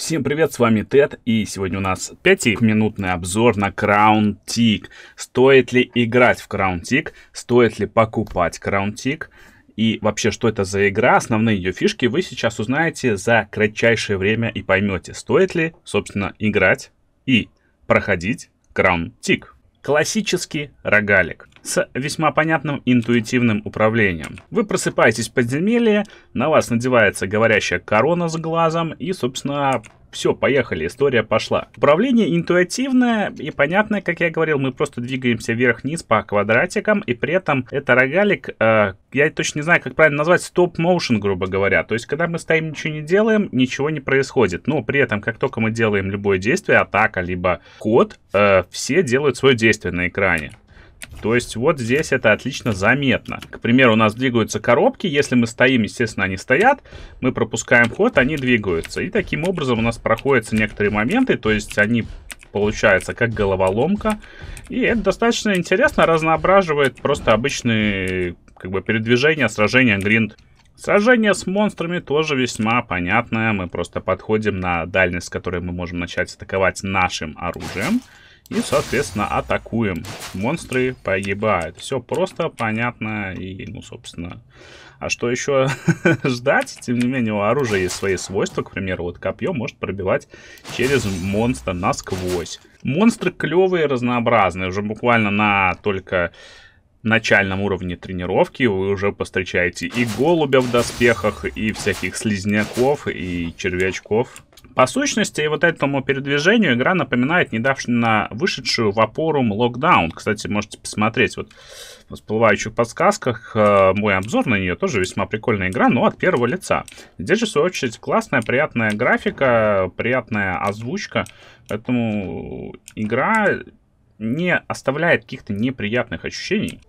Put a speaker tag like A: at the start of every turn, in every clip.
A: Всем привет, с вами Тед, и сегодня у нас 5-минутный обзор на Crown Tick. Стоит ли играть в Crown Tick, стоит ли покупать Crown Tick, и вообще, что это за игра, основные ее фишки вы сейчас узнаете за кратчайшее время и поймете, стоит ли, собственно, играть и проходить Crown Tick. Классический рогалик с весьма понятным интуитивным управлением. Вы просыпаетесь в подземелье, на вас надевается говорящая корона с глазом и, собственно, все, поехали, история пошла. Управление интуитивное и понятное, как я говорил, мы просто двигаемся вверх-вниз по квадратикам, и при этом это рогалик, э, я точно не знаю, как правильно назвать, стоп-моушен, грубо говоря. То есть, когда мы стоим, ничего не делаем, ничего не происходит. Но при этом, как только мы делаем любое действие, атака, либо ход, э, все делают свое действие на экране. То есть вот здесь это отлично заметно. К примеру, у нас двигаются коробки. Если мы стоим, естественно, они стоят. Мы пропускаем ход, они двигаются. И таким образом у нас проходятся некоторые моменты. То есть они получаются как головоломка. И это достаточно интересно, разноображивает просто обычные как бы, передвижения, сражения, гринд. Сражение с монстрами тоже весьма понятное. Мы просто подходим на дальность, с которой мы можем начать атаковать нашим оружием. И, соответственно, атакуем. Монстры погибают. Все просто, понятно и, ну, собственно... А что еще ждать? Тем не менее, у оружия есть свои свойства. К примеру, вот копье может пробивать через монстра насквозь. Монстры клевые, разнообразные. Уже буквально на только начальном уровне тренировки вы уже постречаете и голубя в доспехах, и всяких слизняков, и червячков. По сущности и вот этому передвижению игра напоминает недавно вышедшую в опору Lockdown. Кстати, можете посмотреть вот в всплывающих подсказках э, мой обзор на нее. Тоже весьма прикольная игра, но от первого лица. Здесь же, в свою очередь, классная, приятная графика, приятная озвучка. Поэтому игра не оставляет каких-то неприятных ощущений.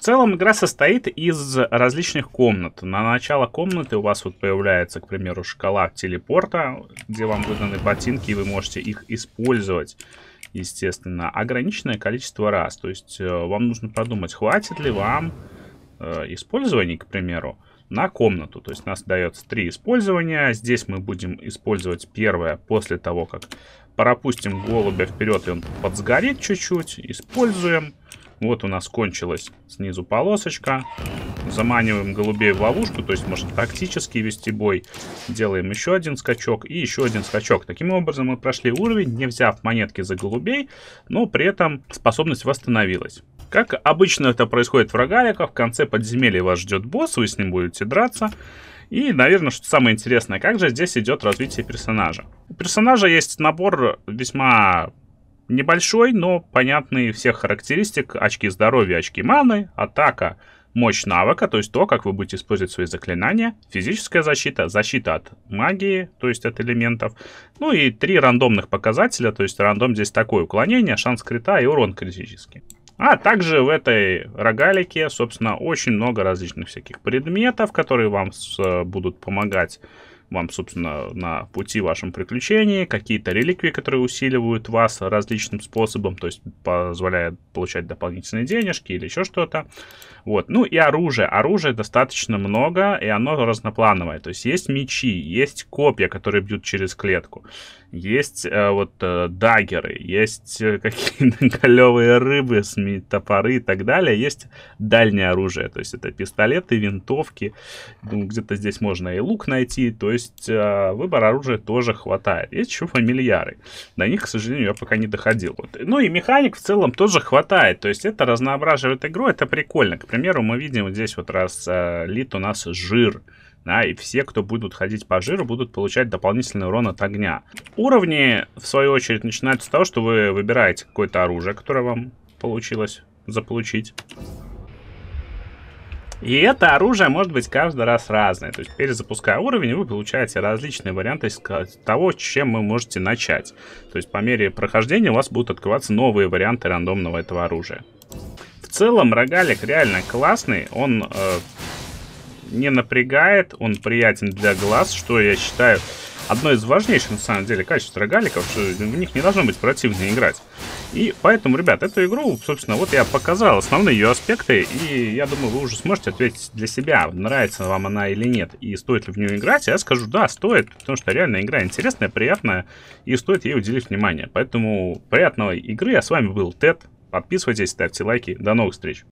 A: В целом игра состоит из различных комнат. На начало комнаты у вас вот появляется, к примеру, шкала телепорта, где вам выданы ботинки, и вы можете их использовать естественно, ограниченное количество раз. То есть э, вам нужно продумать, хватит ли вам э, использований, к примеру, на комнату. То есть нас дается три использования. Здесь мы будем использовать первое после того, как пропустим голубя вперед, и он подсгорит чуть-чуть. Используем. Вот у нас кончилась снизу полосочка. Заманиваем голубей в ловушку, то есть можно тактически вести бой. Делаем еще один скачок и еще один скачок. Таким образом мы прошли уровень, не взяв монетки за голубей, но при этом способность восстановилась. Как обычно это происходит в рогаликах, в конце подземелья вас ждет босс, вы с ним будете драться. И, наверное, что самое интересное, как же здесь идет развитие персонажа. У персонажа есть набор весьма Небольшой, но понятный всех характеристик, очки здоровья, очки маны, атака, мощь навыка, то есть то, как вы будете использовать свои заклинания, физическая защита, защита от магии, то есть от элементов, ну и три рандомных показателя, то есть рандом здесь такое уклонение, шанс крита и урон критический. А также в этой рогалике, собственно, очень много различных всяких предметов, которые вам э, будут помогать вам, собственно, на пути вашем приключении, какие-то реликвии, которые усиливают вас различным способом, то есть позволяют получать дополнительные денежки или еще что-то. Вот. Ну и оружие. Оружия достаточно много, и оно разноплановое. То есть есть мечи, есть копья, которые бьют через клетку есть э, вот э, дагеры, есть э, какие-то голевые рыбы, сми, топоры и так далее, есть дальнее оружие, то есть это пистолеты, винтовки, ну, где-то здесь можно и лук найти, то есть э, выбор оружия тоже хватает. Есть еще фамильяры, до них, к сожалению, я пока не доходил. Вот. Ну и механик в целом тоже хватает, то есть это разноображивает игру, это прикольно. К примеру, мы видим вот здесь вот раз э, лит у нас жир, да, и все, кто будут ходить по жиру, будут получать дополнительный урон от огня. Уровни, в свою очередь, начинаются с того, что вы выбираете какое-то оружие, которое вам получилось заполучить. И это оружие может быть каждый раз разное. То есть, перезапуская уровень, вы получаете различные варианты того, чем вы можете начать. То есть, по мере прохождения у вас будут открываться новые варианты рандомного этого оружия. В целом, рогалик реально классный. Он э, не напрягает, он приятен для глаз, что я считаю одно из важнейших, на самом деле, качеств рогаликов, что в них не должно быть противно играть. И поэтому, ребят, эту игру, собственно, вот я показал основные ее аспекты, и я думаю, вы уже сможете ответить для себя, нравится вам она или нет, и стоит ли в нее играть. А я скажу, да, стоит, потому что реально игра интересная, приятная, и стоит ей уделить внимание. Поэтому приятного игры, а с вами был Тед, подписывайтесь, ставьте лайки, до новых встреч!